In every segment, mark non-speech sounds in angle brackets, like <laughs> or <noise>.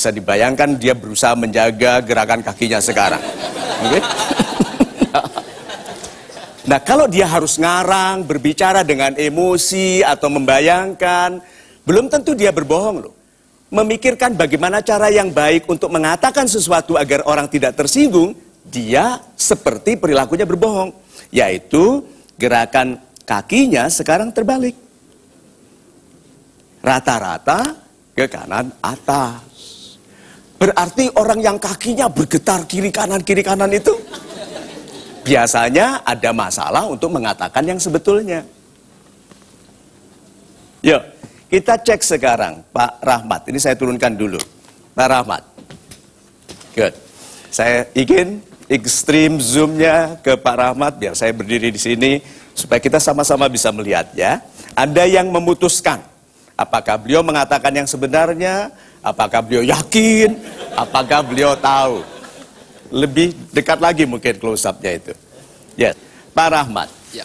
Bisa dibayangkan dia berusaha menjaga gerakan kakinya sekarang. Okay? <laughs> Nah, kalau dia harus ngarang, berbicara dengan emosi atau membayangkan, belum tentu dia berbohong loh. Memikirkan bagaimana cara yang baik untuk mengatakan sesuatu agar orang tidak tersinggung, dia seperti perilakunya berbohong, yaitu gerakan kakinya sekarang terbalik. Rata-rata ke kanan atas. Berarti orang yang kakinya bergetar kiri kanan kiri kanan itu biasanya ada masalah untuk mengatakan yang sebetulnya. Yuk, kita cek sekarang Pak Rahmat. Ini saya turunkan dulu. Pak Rahmat. Good. Saya ingin ekstrim zoomnya ke Pak Rahmat biar saya berdiri di sini supaya kita sama-sama bisa melihat ya. Ada yang memutuskan apakah beliau mengatakan yang sebenarnya Apakah beliau yakin? Apakah beliau tahu? Lebih dekat lagi mungkin close up-nya itu. Yes. Pak Rahmat. Ya.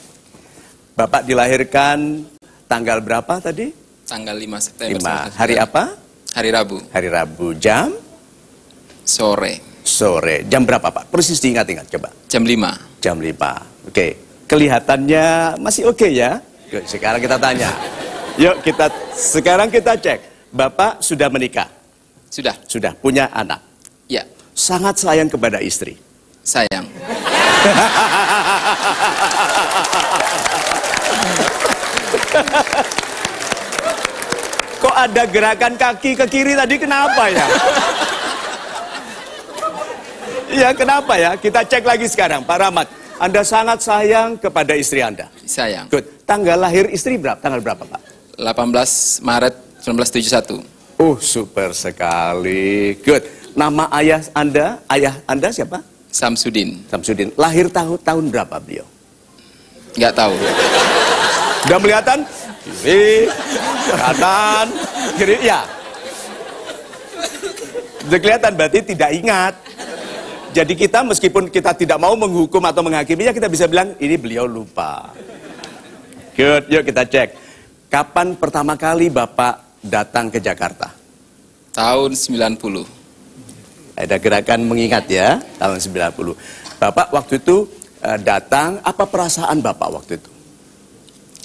Bapak dilahirkan tanggal berapa tadi? Tanggal 5 September. 5. Hari apa? Hari Rabu. Hari Rabu. Jam? Sore. Sore. Jam berapa Pak? Persis diingat-ingat coba. Jam 5. Jam 5. Oke. Okay. Kelihatannya masih oke okay, ya? Sekarang kita tanya. Yuk kita, sekarang kita cek. Bapak sudah menikah? Sudah. Sudah punya anak? Ya. Sangat sayang kepada istri? Sayang. <laughs> Kok ada gerakan kaki ke kiri tadi kenapa ya? <laughs> ya kenapa ya? Kita cek lagi sekarang Pak Rahmat. Anda sangat sayang kepada istri Anda. Sayang. Good. Tanggal lahir istri berapa? Tanggal berapa, Pak? 18 Maret 1971. Oh, super sekali. Good. Nama ayah Anda, ayah Anda siapa? Samsudin. Samsudin. Lahir tahun tahun berapa beliau? Nggak tahu. Udah kelihatan? Kiri, kanan, kiri, ya. Udah kelihatan berarti tidak ingat. Jadi kita meskipun kita tidak mau menghukum atau menghakiminya, kita bisa bilang ini beliau lupa. Good, yuk kita cek. Kapan pertama kali Bapak datang ke Jakarta? Tahun 90. Ada gerakan mengingat ya, tahun 90. Bapak waktu itu e, datang, apa perasaan Bapak waktu itu?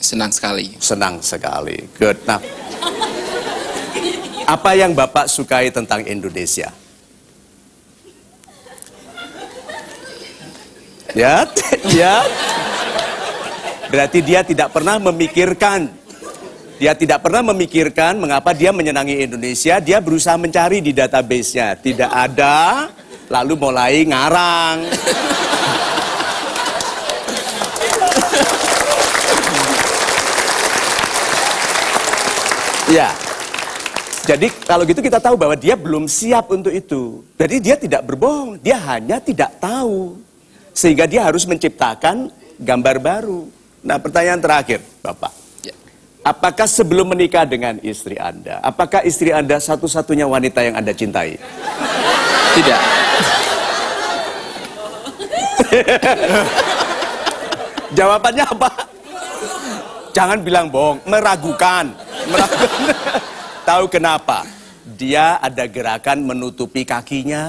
Senang sekali. Senang sekali. Good. Nah, apa yang Bapak sukai tentang Indonesia? Ya, <laughs> ya. Berarti dia tidak pernah memikirkan dia tidak pernah memikirkan mengapa dia menyenangi Indonesia, dia berusaha mencari di database-nya. Tidak ada, lalu mulai ngarang. ya. Jadi kalau gitu kita tahu bahwa dia belum siap untuk itu. Jadi dia tidak berbohong, dia hanya tidak tahu. Sehingga dia harus menciptakan gambar baru. Nah pertanyaan terakhir, Bapak. Apakah sebelum menikah dengan istri Anda, apakah istri Anda satu-satunya wanita yang Anda cintai? Tidak. <laughs> Jawabannya apa? Jangan bilang bohong, meragukan. meragukan. <laughs> Tahu kenapa? Dia ada gerakan menutupi kakinya.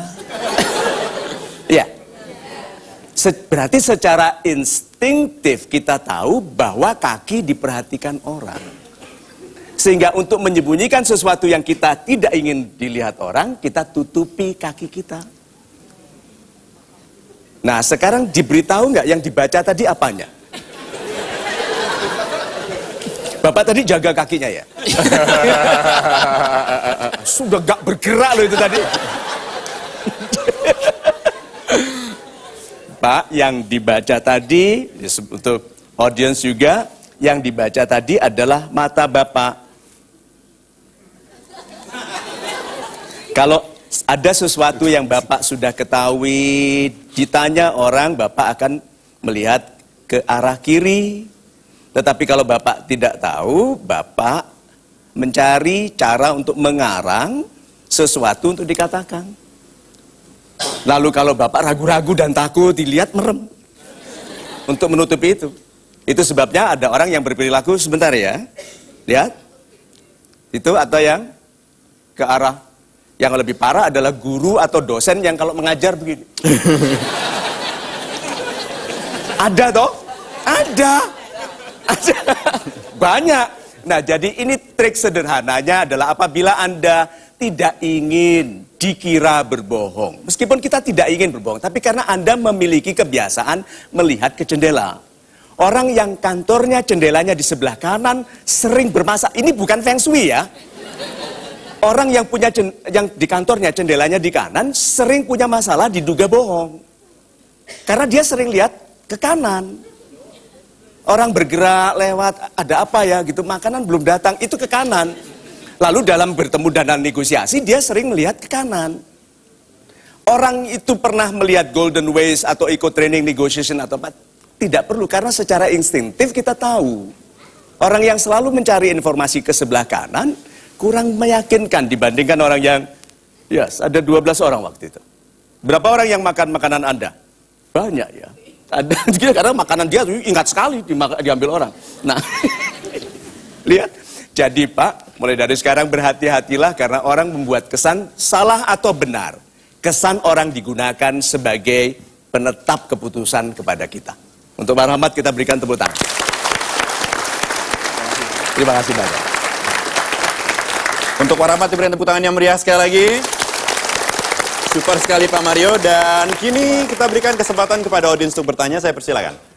Iya. yeah. Se berarti secara instinktif kita tahu bahwa kaki diperhatikan orang. Sehingga untuk menyembunyikan sesuatu yang kita tidak ingin dilihat orang, kita tutupi kaki kita. Nah sekarang diberitahu nggak yang dibaca tadi apanya? Bapak tadi jaga kakinya ya? <laughs> Sudah gak bergerak loh itu tadi. Bapak yang dibaca tadi, untuk audience juga, yang dibaca tadi adalah mata Bapak. Kalau ada sesuatu yang Bapak sudah ketahui, ditanya orang, Bapak akan melihat ke arah kiri. Tetapi kalau Bapak tidak tahu, Bapak mencari cara untuk mengarang sesuatu untuk dikatakan. Lalu kalau bapak ragu-ragu dan takut dilihat merem. Untuk menutupi itu. Itu sebabnya ada orang yang berperilaku sebentar ya. Lihat. Itu atau yang ke arah yang lebih parah adalah guru atau dosen yang kalau mengajar begini. <laughs> ada toh? Ada. Ada. Banyak. Nah, jadi ini trik sederhananya adalah apabila Anda tidak ingin dikira berbohong. Meskipun kita tidak ingin berbohong, tapi karena Anda memiliki kebiasaan melihat ke jendela. Orang yang kantornya jendelanya di sebelah kanan sering bermasalah. Ini bukan feng shui ya. Orang yang punya yang di kantornya jendelanya di kanan sering punya masalah diduga bohong. Karena dia sering lihat ke kanan. Orang bergerak lewat, ada apa ya gitu, makanan belum datang, itu ke kanan. Lalu dalam bertemu dan negosiasi dia sering melihat ke kanan. Orang itu pernah melihat Golden Ways atau Eco Training Negotiation atau apa? Tidak perlu karena secara instintif kita tahu. Orang yang selalu mencari informasi ke sebelah kanan kurang meyakinkan dibandingkan orang yang yes, ada 12 orang waktu itu. Berapa orang yang makan makanan Anda? Banyak ya. Ada <laughs> karena makanan dia ingat sekali diambil orang. Nah, <laughs> lihat jadi Pak, mulai dari sekarang berhati-hatilah karena orang membuat kesan salah atau benar. Kesan orang digunakan sebagai penetap keputusan kepada kita. Untuk Pak Rahmat kita berikan tepuk tangan. Terima kasih banyak. Untuk Pak Rahmat diberikan tepuk tangan yang meriah sekali lagi. Super sekali Pak Mario dan kini kita berikan kesempatan kepada audiens untuk bertanya. Saya persilakan.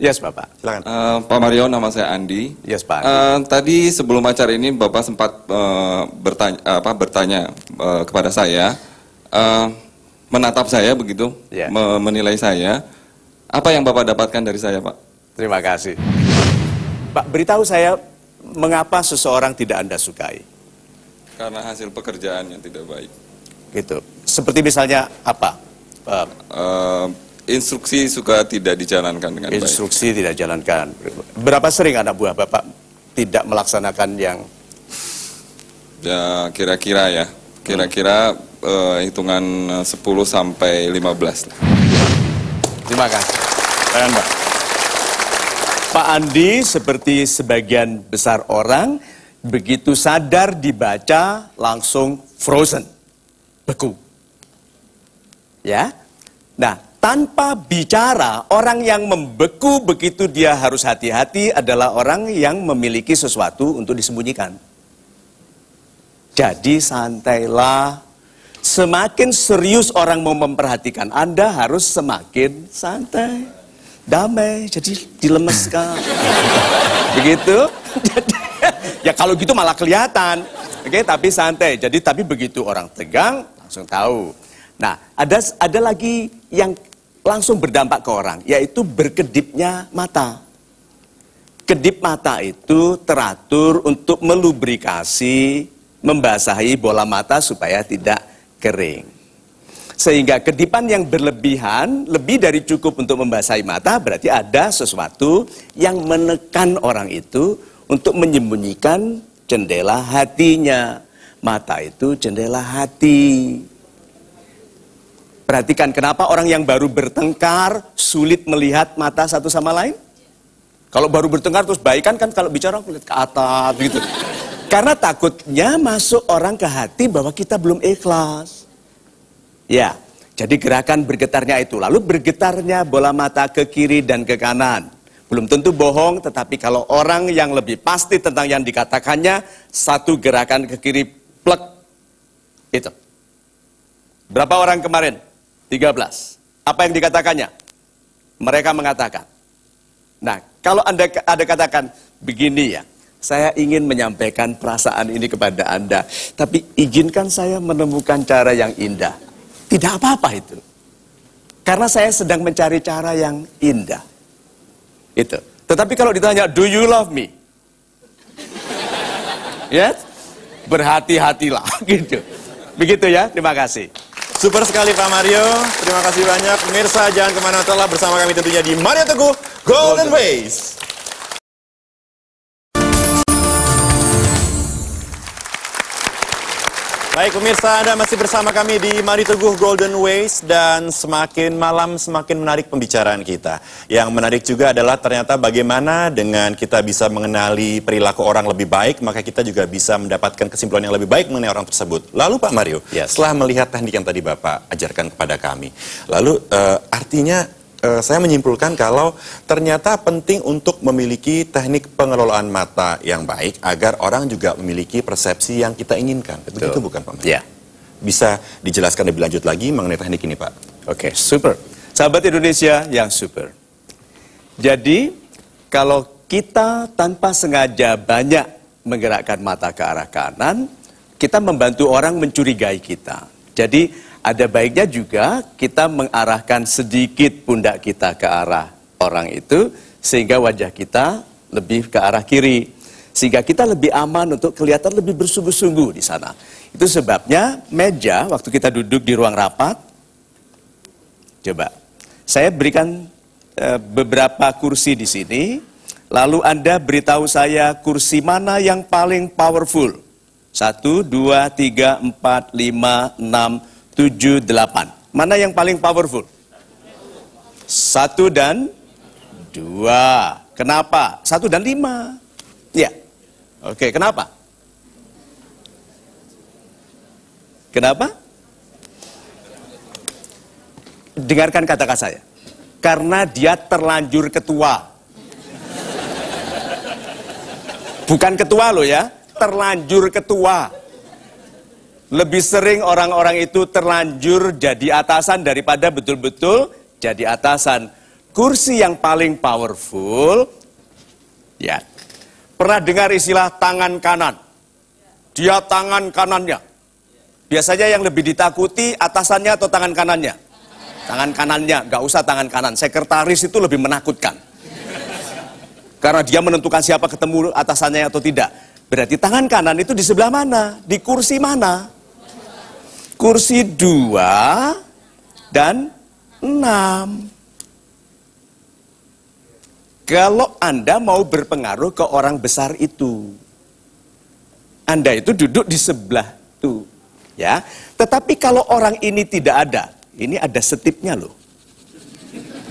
Yes, Bapak. Silakan. Uh, Pak Mario, nama saya Andi. Yes, Pak. Uh, tadi sebelum acara ini Bapak sempat uh, bertanya apa bertanya uh, kepada saya uh, menatap saya begitu, yeah. me menilai saya. Apa yang Bapak dapatkan dari saya, Pak? Terima kasih. Pak, beritahu saya mengapa seseorang tidak Anda sukai? Karena hasil pekerjaan yang tidak baik. Gitu. Seperti misalnya apa? uh, Instruksi suka tidak dijalankan dengan Instruksi baik. tidak jalankan. Berapa sering anak buah Bapak tidak melaksanakan yang ya kira-kira ya. Kira-kira hmm. uh, hitungan 10 eh, sampai 15 lah. Terima kasih. Ayan, Pak. Pak Andi seperti sebagian besar orang begitu sadar dibaca langsung frozen, beku. Ya. Nah, tanpa bicara, orang yang membeku begitu dia harus hati-hati adalah orang yang memiliki sesuatu untuk disembunyikan. Jadi santailah. Semakin serius orang mau memperhatikan Anda harus semakin santai. Damai, jadi dilemeskan. <laughs> begitu? Jadi, <laughs> ya kalau gitu malah kelihatan. Oke, tapi santai. Jadi tapi begitu orang tegang langsung tahu. Nah, ada ada lagi yang langsung berdampak ke orang, yaitu berkedipnya mata. Kedip mata itu teratur untuk melubrikasi, membasahi bola mata supaya tidak kering. Sehingga kedipan yang berlebihan, lebih dari cukup untuk membasahi mata, berarti ada sesuatu yang menekan orang itu untuk menyembunyikan jendela hatinya. Mata itu jendela hati. Perhatikan kenapa orang yang baru bertengkar sulit melihat mata satu sama lain? Kalau baru bertengkar terus baikan kan kalau bicara kulit ke atas gitu. Karena takutnya masuk orang ke hati bahwa kita belum ikhlas. Ya, jadi gerakan bergetarnya itu. Lalu bergetarnya bola mata ke kiri dan ke kanan. Belum tentu bohong, tetapi kalau orang yang lebih pasti tentang yang dikatakannya, satu gerakan ke kiri, plek, itu. Berapa orang kemarin? 13. Apa yang dikatakannya? Mereka mengatakan. Nah, kalau Anda ada katakan begini ya, saya ingin menyampaikan perasaan ini kepada Anda, tapi izinkan saya menemukan cara yang indah. Tidak apa-apa itu. Karena saya sedang mencari cara yang indah. Itu. Tetapi kalau ditanya, do you love me? <laughs> Yes? Berhati-hatilah <laughs> gitu. Begitu ya, terima kasih. Super sekali Pak Mario. Terima kasih banyak. Pemirsa jangan kemana-mana telah bersama kami tentunya di Mario Teguh Golden Ways. Baik pemirsa, Anda masih bersama kami di Mari Teguh Golden Ways dan semakin malam semakin menarik pembicaraan kita. Yang menarik juga adalah ternyata bagaimana dengan kita bisa mengenali perilaku orang lebih baik, maka kita juga bisa mendapatkan kesimpulan yang lebih baik mengenai orang tersebut. Lalu Pak Mario, yes. setelah melihat teknik yang tadi Bapak ajarkan kepada kami, lalu uh, artinya Eh, saya menyimpulkan kalau ternyata penting untuk memiliki teknik pengelolaan mata yang baik agar orang juga memiliki persepsi yang kita inginkan. Betul. Begitu bukan Pak? Iya. Bisa dijelaskan lebih lanjut lagi mengenai teknik ini Pak? Oke, okay, super. Sahabat Indonesia yang super. Jadi, kalau kita tanpa sengaja banyak menggerakkan mata ke arah kanan, kita membantu orang mencurigai kita. Jadi, ada baiknya juga kita mengarahkan sedikit pundak kita ke arah orang itu sehingga wajah kita lebih ke arah kiri sehingga kita lebih aman untuk kelihatan lebih bersungguh-sungguh di sana. Itu sebabnya meja waktu kita duduk di ruang rapat coba saya berikan e, beberapa kursi di sini lalu Anda beritahu saya kursi mana yang paling powerful. Satu, dua, tiga, empat, lima, enam, Tujuh delapan Mana yang paling powerful? Satu dan dua. Kenapa? Satu dan lima. Ya. Oke, kenapa? Kenapa? Dengarkan kata-kata saya. Karena dia terlanjur ketua. Bukan ketua loh ya, terlanjur ketua. Lebih sering orang-orang itu terlanjur jadi atasan daripada betul-betul jadi atasan. Kursi yang paling powerful, ya. Pernah dengar istilah tangan kanan? Dia tangan kanannya. Biasanya yang lebih ditakuti atasannya atau tangan kanannya? Tangan kanannya, gak usah tangan kanan. Sekretaris itu lebih menakutkan. Karena dia menentukan siapa ketemu atasannya atau tidak. Berarti tangan kanan itu di sebelah mana? Di kursi mana? kursi dua dan enam. Kalau Anda mau berpengaruh ke orang besar itu, Anda itu duduk di sebelah itu. ya. Tetapi kalau orang ini tidak ada, ini ada setipnya loh,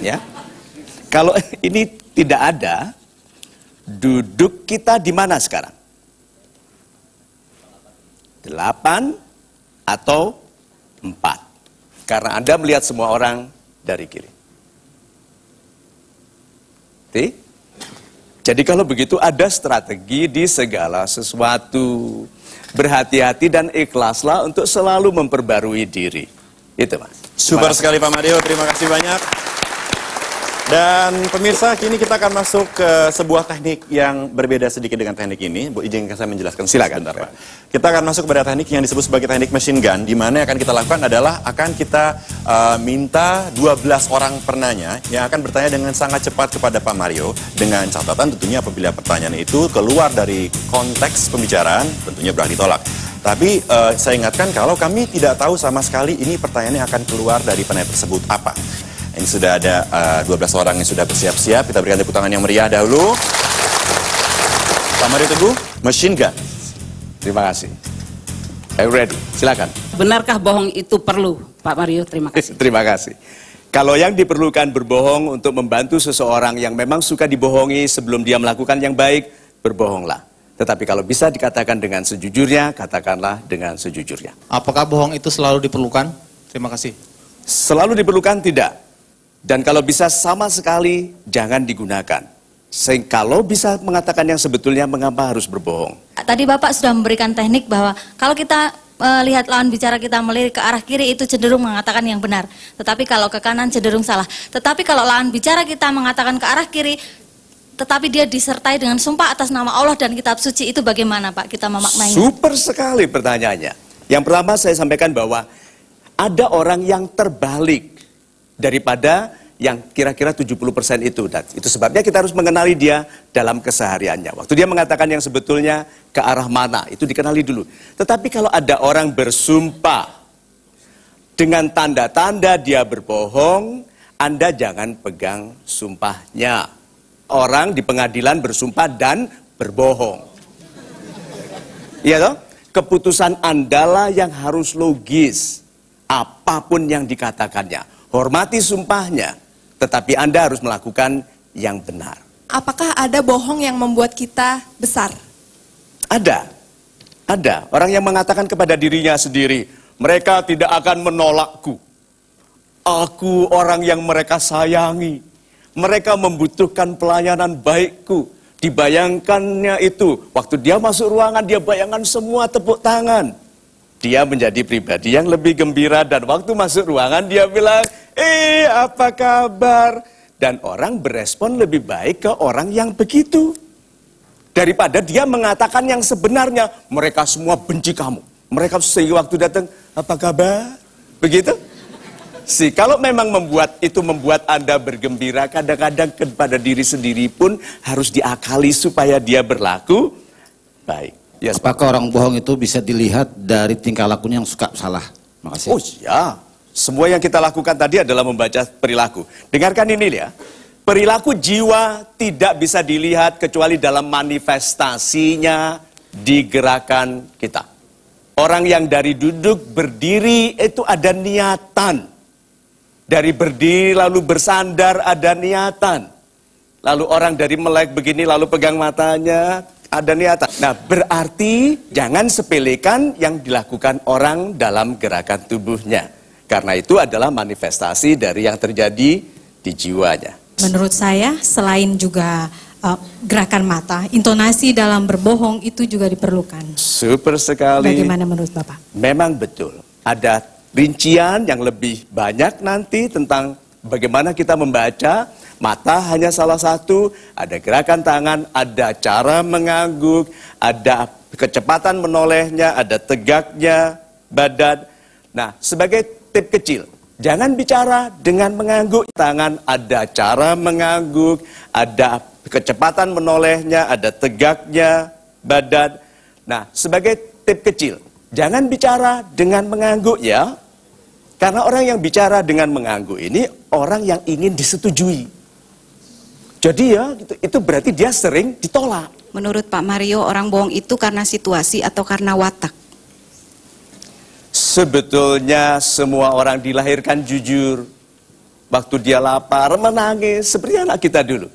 ya. Kalau <laughs> ini tidak ada, duduk kita di mana sekarang? Delapan atau empat. Karena Anda melihat semua orang dari kiri. Oke? Jadi kalau begitu ada strategi di segala sesuatu. Berhati-hati dan ikhlaslah untuk selalu memperbarui diri. Itu mas. Super sekali Pak Mario, terima kasih banyak. Dan pemirsa, kini kita akan masuk ke sebuah teknik yang berbeda sedikit dengan teknik ini. Bu, izinkan saya menjelaskan silakan, Pak. Kita akan masuk kepada teknik yang disebut sebagai teknik machine gun, di mana yang akan kita lakukan adalah akan kita uh, minta 12 orang penanya yang akan bertanya dengan sangat cepat kepada Pak Mario dengan catatan tentunya apabila pertanyaan itu keluar dari konteks pembicaraan, tentunya berarti tolak. Tapi uh, saya ingatkan kalau kami tidak tahu sama sekali ini pertanyaan yang akan keluar dari penanya tersebut apa. Ini sudah ada uh, eh, 12 orang yang sudah bersiap-siap. Kita berikan tepuk tangan yang meriah dahulu. Sama Teguh, Machine Gun. Terima kasih. Are ready? Silakan. Benarkah bohong itu perlu, Pak Mario? Terima kasih. <laughs> Terima kasih. Kalau yang diperlukan berbohong untuk membantu seseorang yang memang suka dibohongi sebelum dia melakukan yang baik, berbohonglah. Tetapi kalau bisa dikatakan dengan sejujurnya, katakanlah dengan sejujurnya. Apakah bohong itu selalu diperlukan? Terima kasih. Selalu diperlukan tidak. Dan kalau bisa sama sekali jangan digunakan. Sehingga kalau bisa mengatakan yang sebetulnya mengapa harus berbohong. Tadi Bapak sudah memberikan teknik bahwa kalau kita melihat lawan bicara kita melirik ke arah kiri itu cenderung mengatakan yang benar. Tetapi kalau ke kanan cenderung salah. Tetapi kalau lawan bicara kita mengatakan ke arah kiri tetapi dia disertai dengan sumpah atas nama Allah dan kitab suci itu bagaimana Pak kita memaknai? Super sekali pertanyaannya. Yang pertama saya sampaikan bahwa ada orang yang terbalik daripada yang kira-kira 70% itu. Dan itu sebabnya kita harus mengenali dia dalam kesehariannya. Waktu dia mengatakan yang sebetulnya ke arah mana, itu dikenali dulu. Tetapi kalau ada orang bersumpah dengan tanda-tanda dia berbohong, Anda jangan pegang sumpahnya. Orang di pengadilan bersumpah dan berbohong. Iya toh? Keputusan Andalah yang harus logis apapun yang dikatakannya hormati sumpahnya, tetapi Anda harus melakukan yang benar. Apakah ada bohong yang membuat kita besar? Ada. Ada. Orang yang mengatakan kepada dirinya sendiri, mereka tidak akan menolakku. Aku orang yang mereka sayangi. Mereka membutuhkan pelayanan baikku. Dibayangkannya itu, waktu dia masuk ruangan, dia bayangkan semua tepuk tangan dia menjadi pribadi yang lebih gembira dan waktu masuk ruangan dia bilang, "Eh, apa kabar?" Dan orang berespon lebih baik ke orang yang begitu. Daripada dia mengatakan yang sebenarnya, mereka semua benci kamu. Mereka sehingga waktu datang, apa kabar? Begitu? Si, kalau memang membuat itu membuat Anda bergembira, kadang-kadang kepada diri sendiri pun harus diakali supaya dia berlaku baik. Ya, sepakat orang bohong itu bisa dilihat dari tingkah lakunya yang suka salah? Makasih. Oh iya, semua yang kita lakukan tadi adalah membaca perilaku. Dengarkan ini ya. Perilaku jiwa tidak bisa dilihat kecuali dalam manifestasinya di gerakan kita. Orang yang dari duduk berdiri itu ada niatan. Dari berdiri lalu bersandar ada niatan. Lalu orang dari melek begini lalu pegang matanya, ada niatan. Nah, berarti jangan sepelekan yang dilakukan orang dalam gerakan tubuhnya. Karena itu adalah manifestasi dari yang terjadi di jiwanya. Menurut saya, selain juga uh, gerakan mata, intonasi dalam berbohong itu juga diperlukan. Super sekali. Bagaimana menurut Bapak? Memang betul. Ada rincian yang lebih banyak nanti tentang bagaimana kita membaca Mata hanya salah satu, ada gerakan tangan, ada cara mengangguk, ada kecepatan menolehnya, ada tegaknya badan. Nah, sebagai tip kecil, jangan bicara dengan mengangguk. Tangan ada cara mengangguk, ada kecepatan menolehnya, ada tegaknya badan. Nah, sebagai tip kecil, jangan bicara dengan mengangguk ya. Karena orang yang bicara dengan mengangguk ini orang yang ingin disetujui. Jadi ya itu, berarti dia sering ditolak. Menurut Pak Mario orang bohong itu karena situasi atau karena watak? Sebetulnya semua orang dilahirkan jujur. Waktu dia lapar menangis seperti anak kita dulu.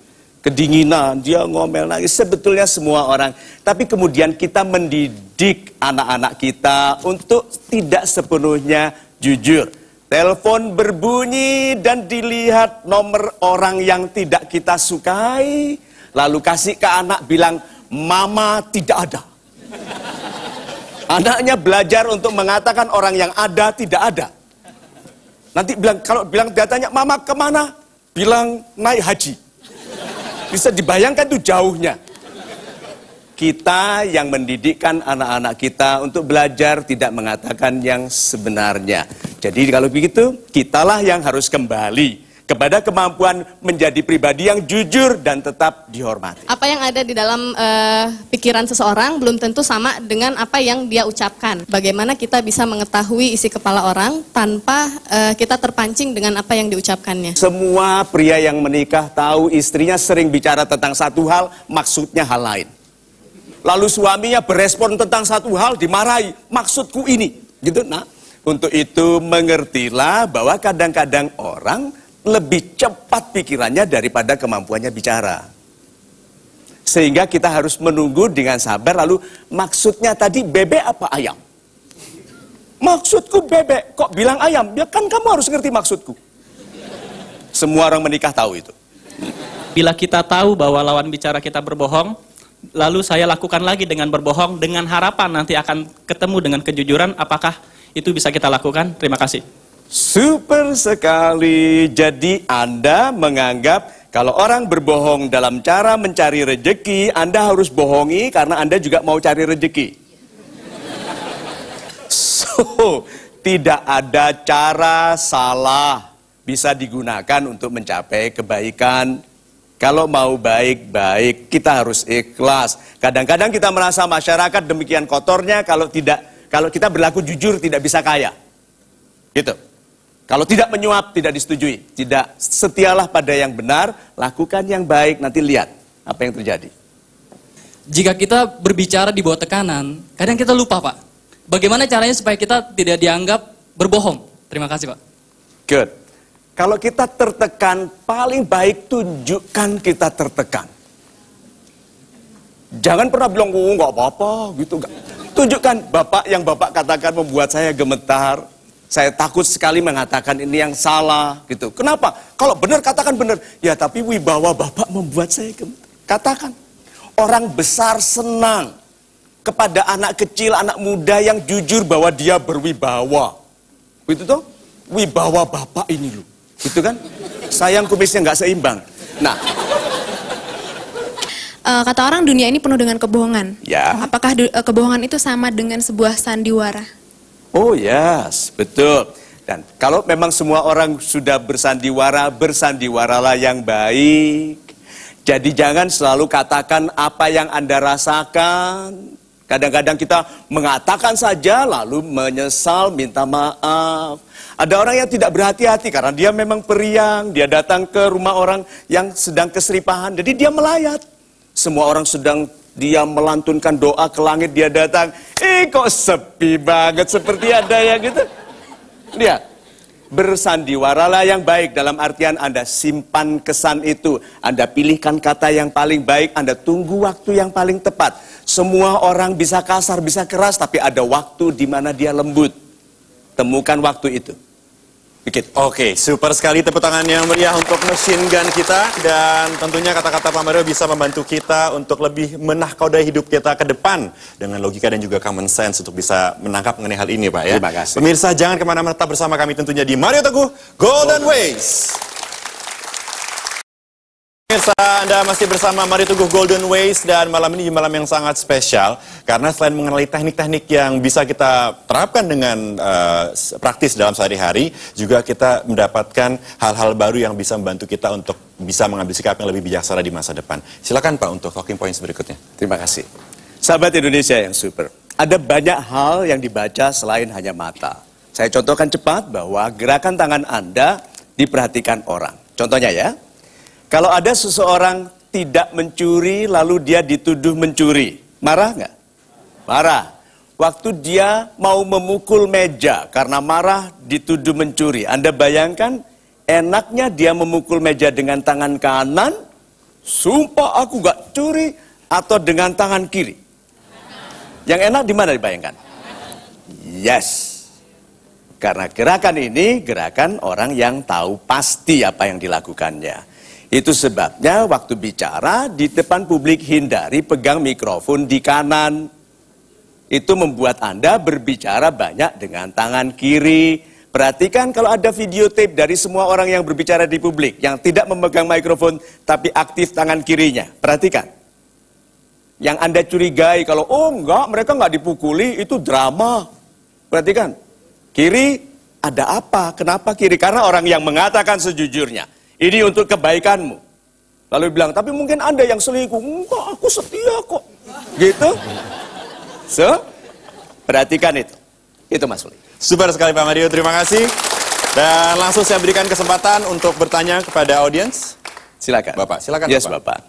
Kedinginan, dia ngomel nangis. Sebetulnya semua orang. Tapi kemudian kita mendidik anak-anak kita untuk tidak sepenuhnya jujur Telepon berbunyi dan dilihat nomor orang yang tidak kita sukai. Lalu kasih ke anak bilang, mama tidak ada. Anaknya belajar untuk mengatakan orang yang ada tidak ada. Nanti bilang kalau bilang dia tanya mama kemana? Bilang naik haji. Bisa dibayangkan tuh jauhnya kita yang mendidikkan anak-anak kita untuk belajar tidak mengatakan yang sebenarnya. Jadi kalau begitu, kitalah yang harus kembali kepada kemampuan menjadi pribadi yang jujur dan tetap dihormati. Apa yang ada di dalam uh, pikiran seseorang belum tentu sama dengan apa yang dia ucapkan. Bagaimana kita bisa mengetahui isi kepala orang tanpa uh, kita terpancing dengan apa yang diucapkannya? Semua pria yang menikah tahu istrinya sering bicara tentang satu hal, maksudnya hal lain. Lalu suaminya berespon tentang satu hal dimarahi, maksudku ini. Gitu nak Untuk itu mengertilah bahwa kadang-kadang orang lebih cepat pikirannya daripada kemampuannya bicara. Sehingga kita harus menunggu dengan sabar lalu maksudnya tadi bebek apa ayam? Maksudku bebek, kok bilang ayam? Ya kan kamu harus ngerti maksudku. Semua orang menikah tahu itu. Bila kita tahu bahwa lawan bicara kita berbohong, lalu saya lakukan lagi dengan berbohong dengan harapan nanti akan ketemu dengan kejujuran apakah itu bisa kita lakukan terima kasih super sekali jadi Anda menganggap kalau orang berbohong dalam cara mencari rejeki Anda harus bohongi karena Anda juga mau cari rejeki so tidak ada cara salah bisa digunakan untuk mencapai kebaikan kalau mau baik-baik, kita harus ikhlas. Kadang-kadang kita merasa masyarakat demikian kotornya kalau tidak kalau kita berlaku jujur tidak bisa kaya. Gitu. Kalau tidak menyuap tidak disetujui. Tidak setialah pada yang benar, lakukan yang baik nanti lihat apa yang terjadi. Jika kita berbicara di bawah tekanan, kadang kita lupa, Pak. Bagaimana caranya supaya kita tidak dianggap berbohong? Terima kasih, Pak. Good. Kalau kita tertekan, paling baik tunjukkan kita tertekan. Jangan pernah bilang, oh nggak apa-apa gitu. Gak. Tunjukkan bapak yang bapak katakan membuat saya gemetar. Saya takut sekali mengatakan ini yang salah gitu. Kenapa? Kalau benar katakan benar. Ya tapi wibawa bapak membuat saya gemetar. Katakan. Orang besar senang kepada anak kecil, anak muda yang jujur bahwa dia berwibawa. Itu tuh wibawa bapak ini loh. Gitu kan? Sayang kumisnya nggak seimbang. Nah, uh, kata orang dunia ini penuh dengan kebohongan. Ya. Apakah uh, kebohongan itu sama dengan sebuah sandiwara? Oh yes, betul. Dan kalau memang semua orang sudah bersandiwara, bersandiwara lah yang baik. Jadi jangan selalu katakan apa yang Anda rasakan. Kadang-kadang kita mengatakan saja lalu menyesal, minta maaf. Ada orang yang tidak berhati-hati karena dia memang periang, dia datang ke rumah orang yang sedang keseripahan, jadi dia melayat. Semua orang sedang dia melantunkan doa ke langit, dia datang, eh kok sepi banget seperti ada yang gitu. Dia bersandiwaralah yang baik dalam artian Anda simpan kesan itu, Anda pilihkan kata yang paling baik, Anda tunggu waktu yang paling tepat. Semua orang bisa kasar, bisa keras, tapi ada waktu di mana dia lembut. Temukan waktu itu. Oke, okay, super sekali tepuk tangan yang meriah untuk machine gun kita dan tentunya kata-kata Pak Mario bisa membantu kita untuk lebih menahkodai hidup kita ke depan dengan logika dan juga common sense untuk bisa menangkap mengenai hal ini Pak ya. Terima kasih. Pemirsa jangan kemana-mana tetap bersama kami tentunya di Mario Teguh Golden, Golden Ways. Pemirsa, Anda masih bersama Mari Tuguh Golden Ways dan malam ini malam yang sangat spesial karena selain mengenali teknik-teknik yang bisa kita terapkan dengan uh, praktis dalam sehari-hari, juga kita mendapatkan hal-hal baru yang bisa membantu kita untuk bisa mengambil sikap yang lebih bijaksana di masa depan. Silakan Pak untuk talking points berikutnya. Terima kasih. Sahabat Indonesia yang super, ada banyak hal yang dibaca selain hanya mata. Saya contohkan cepat bahwa gerakan tangan Anda diperhatikan orang. Contohnya ya, kalau ada seseorang tidak mencuri lalu dia dituduh mencuri, marah nggak? Marah. Waktu dia mau memukul meja karena marah dituduh mencuri. Anda bayangkan enaknya dia memukul meja dengan tangan kanan, sumpah aku gak curi, atau dengan tangan kiri. Yang enak di mana dibayangkan? Yes. Karena gerakan ini gerakan orang yang tahu pasti apa yang dilakukannya. Itu sebabnya waktu bicara di depan publik hindari pegang mikrofon di kanan. Itu membuat Anda berbicara banyak dengan tangan kiri. Perhatikan kalau ada video tape dari semua orang yang berbicara di publik yang tidak memegang mikrofon tapi aktif tangan kirinya. Perhatikan. Yang Anda curigai kalau, oh enggak, mereka enggak dipukuli, itu drama. Perhatikan. Kiri, ada apa? Kenapa kiri? Karena orang yang mengatakan sejujurnya ini untuk kebaikanmu. Lalu bilang, tapi mungkin ada yang selingkuh. Enggak, aku setia kok. Gitu. So, perhatikan itu. Itu Mas Uli. Super sekali Pak Mario, terima kasih. Dan langsung saya berikan kesempatan untuk bertanya kepada audiens. Silakan. Bapak, silakan yes, Bapak. Bapak.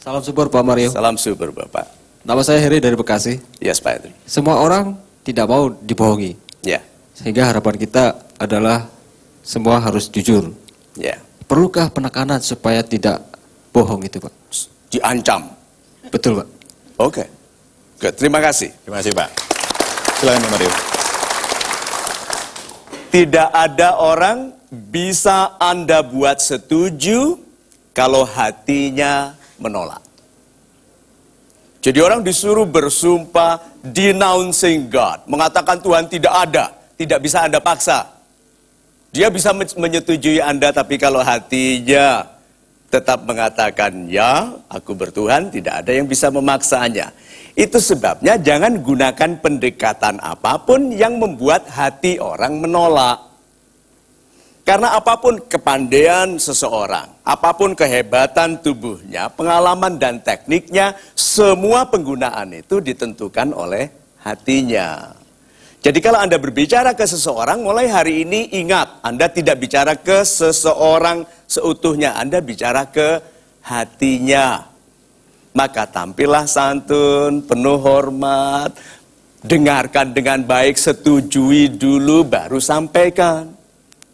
Salam super Pak Mario. Salam super Bapak. Nama saya Heri dari Bekasi. Yes Pak Heri. Semua orang tidak mau dibohongi. Ya. Yeah. Sehingga harapan kita adalah semua harus jujur. Ya. Yeah. Perlukah penekanan supaya tidak bohong itu, Pak? Diancam. Betul, Pak. Oke. Okay. Terima kasih. Terima kasih, Pak. Silakan Pak Mario. Tidak ada orang bisa Anda buat setuju kalau hatinya menolak. Jadi orang disuruh bersumpah denouncing God, mengatakan Tuhan tidak ada, tidak bisa Anda paksa. Dia bisa menyetujui Anda, tapi kalau hatinya tetap mengatakan, ya aku bertuhan, tidak ada yang bisa memaksanya. Itu sebabnya jangan gunakan pendekatan apapun yang membuat hati orang menolak. Karena apapun kepandaian seseorang, apapun kehebatan tubuhnya, pengalaman dan tekniknya, semua penggunaan itu ditentukan oleh hatinya. Jadi kalau Anda berbicara ke seseorang, mulai hari ini ingat, Anda tidak bicara ke seseorang seutuhnya, Anda bicara ke hatinya. Maka tampillah santun, penuh hormat, dengarkan dengan baik, setujui dulu, baru sampaikan.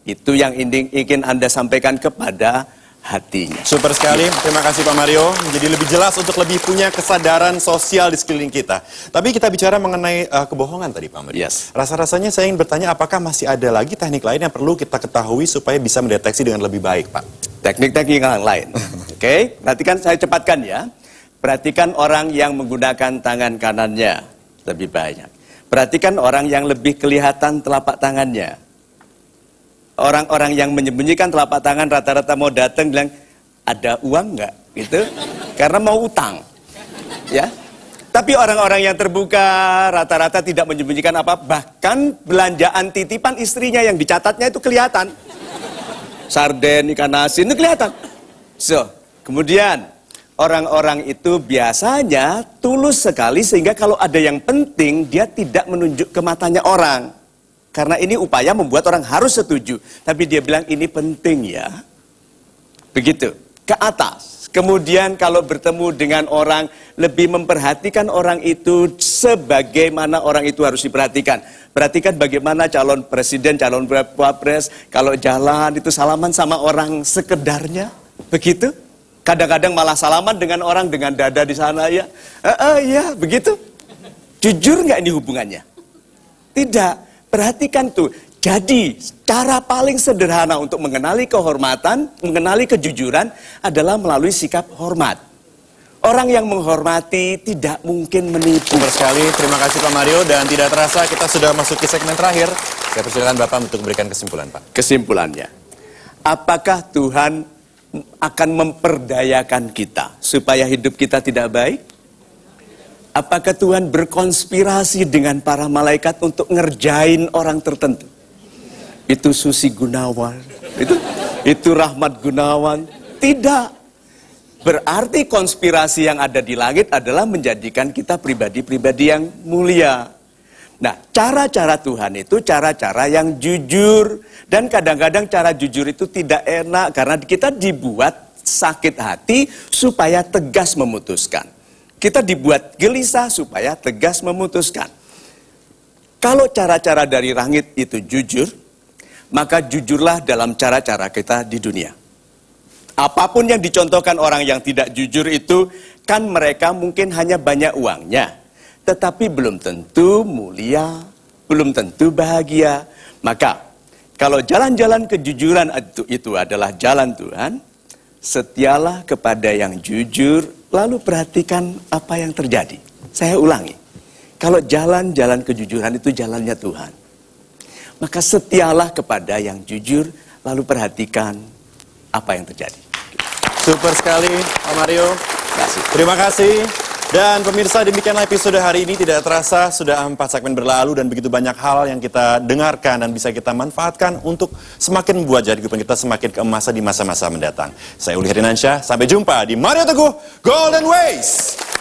Itu yang ingin Anda sampaikan kepada hatinya. Super sekali, terima kasih Pak Mario. Jadi lebih jelas untuk lebih punya kesadaran sosial di sekeliling kita. Tapi kita bicara mengenai uh, kebohongan tadi Pak Mario. Yes. Rasa-rasanya saya ingin bertanya apakah masih ada lagi teknik lain yang perlu kita ketahui supaya bisa mendeteksi dengan lebih baik Pak? Teknik-teknik yang lain. <laughs> Oke, okay? nanti saya cepatkan ya. Perhatikan orang yang menggunakan tangan kanannya lebih banyak. Perhatikan orang yang lebih kelihatan telapak tangannya orang-orang yang menyembunyikan telapak tangan rata-rata mau datang bilang ada uang nggak gitu karena mau utang ya tapi orang-orang yang terbuka rata-rata tidak menyembunyikan apa bahkan belanjaan titipan istrinya yang dicatatnya itu kelihatan sarden ikan asin itu kelihatan so kemudian orang-orang itu biasanya tulus sekali sehingga kalau ada yang penting dia tidak menunjuk ke matanya orang karena ini upaya membuat orang harus setuju. Tapi dia bilang ini penting ya. Begitu. Ke atas. Kemudian kalau bertemu dengan orang, lebih memperhatikan orang itu sebagaimana orang itu harus diperhatikan. Perhatikan bagaimana calon presiden, calon wapres, kalau jalan itu salaman sama orang sekedarnya. Begitu. Kadang-kadang malah salaman dengan orang dengan dada di sana ya. Eh, eh, ya, begitu. Jujur nggak ini hubungannya? Tidak. Perhatikan tuh. Jadi, cara paling sederhana untuk mengenali kehormatan, mengenali kejujuran adalah melalui sikap hormat. Orang yang menghormati tidak mungkin menipu. Benar sekali, terima kasih Pak Mario. Dan tidak terasa kita sudah masuk ke segmen terakhir. Saya persilakan Bapak untuk memberikan kesimpulan Pak. Kesimpulannya, apakah Tuhan akan memperdayakan kita supaya hidup kita tidak baik? Apakah Tuhan berkonspirasi dengan para malaikat untuk ngerjain orang tertentu? Itu Susi Gunawan. Itu itu Rahmat Gunawan. Tidak. Berarti konspirasi yang ada di langit adalah menjadikan kita pribadi-pribadi yang mulia. Nah, cara-cara Tuhan itu cara-cara yang jujur. Dan kadang-kadang cara jujur itu tidak enak karena kita dibuat sakit hati supaya tegas memutuskan. Kita dibuat gelisah supaya tegas memutuskan. Kalau cara-cara dari langit itu jujur, maka jujurlah dalam cara-cara kita di dunia. Apapun yang dicontohkan orang yang tidak jujur itu, kan mereka mungkin hanya banyak uangnya, tetapi belum tentu mulia, belum tentu bahagia. Maka, kalau jalan-jalan kejujuran itu, itu adalah jalan Tuhan, setialah kepada yang jujur Lalu perhatikan apa yang terjadi. Saya ulangi. Kalau jalan-jalan kejujuran itu jalannya Tuhan. Maka setialah kepada yang jujur, lalu perhatikan apa yang terjadi. Super sekali, Pak Mario. Terima kasih. Terima kasih. Dan pemirsa demikianlah episode hari ini tidak terasa sudah empat segmen berlalu dan begitu banyak hal yang kita dengarkan dan bisa kita manfaatkan untuk semakin membuat jadi kehidupan kita semakin keemasan di masa-masa mendatang. Saya Uli Herinansyah, sampai jumpa di Mario Teguh Golden Ways.